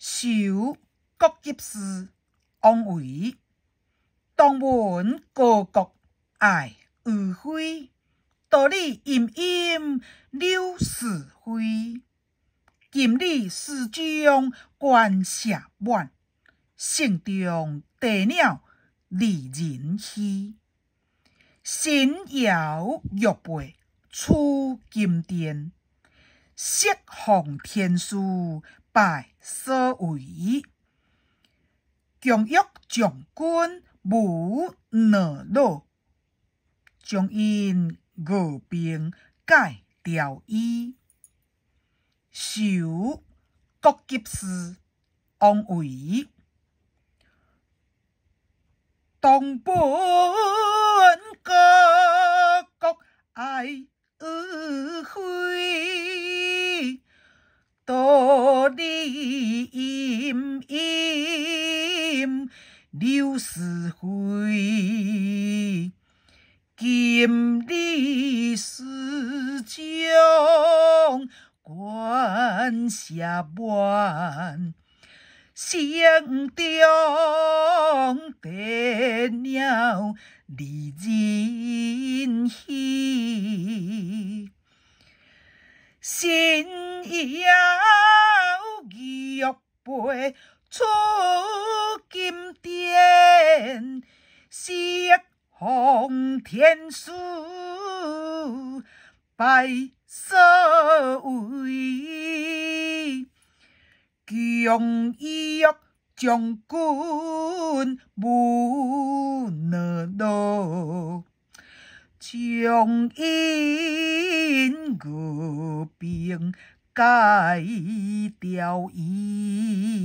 首，国级诗，王维，当门高阁爱余晖，道里隐隐柳似飞。近里诗中关社晚，城中啼鸟离人稀。神摇玉佩出金殿，释放天书。拜所为，共欲将军无懦弱，将因恶兵改调伊。受国级师王维，东北。柳丝飞，金缕丝将关下关，声中啼鸟离人稀，心要儿飞出。红天书，白色为将伊将军，不能路，将因个兵改掉伊。